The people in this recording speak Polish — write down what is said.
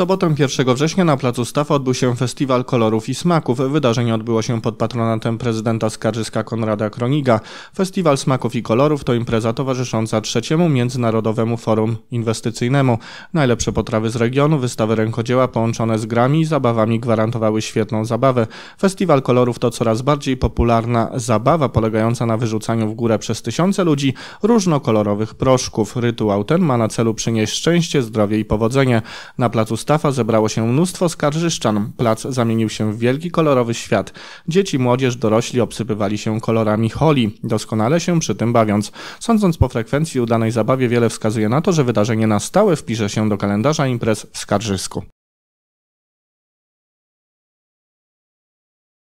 sobotę 1 września na placu Staw odbył się Festiwal Kolorów i Smaków. Wydarzenie odbyło się pod patronatem prezydenta Skarżyska Konrada Kroniga. Festiwal Smaków i Kolorów to impreza towarzysząca trzeciemu Międzynarodowemu Forum Inwestycyjnemu. Najlepsze potrawy z regionu, wystawy rękodzieła połączone z grami i zabawami gwarantowały świetną zabawę. Festiwal Kolorów to coraz bardziej popularna zabawa polegająca na wyrzucaniu w górę przez tysiące ludzi różnokolorowych proszków. Rytuał ten ma na celu przynieść szczęście, zdrowie i powodzenie. Na placu Staw Sztafa zebrało się mnóstwo skarżyszczan. Plac zamienił się w wielki kolorowy świat. Dzieci, młodzież, dorośli obsypywali się kolorami holi, doskonale się przy tym bawiąc. Sądząc po frekwencji udanej zabawie, wiele wskazuje na to, że wydarzenie na stałe wpisze się do kalendarza imprez w Skarżysku.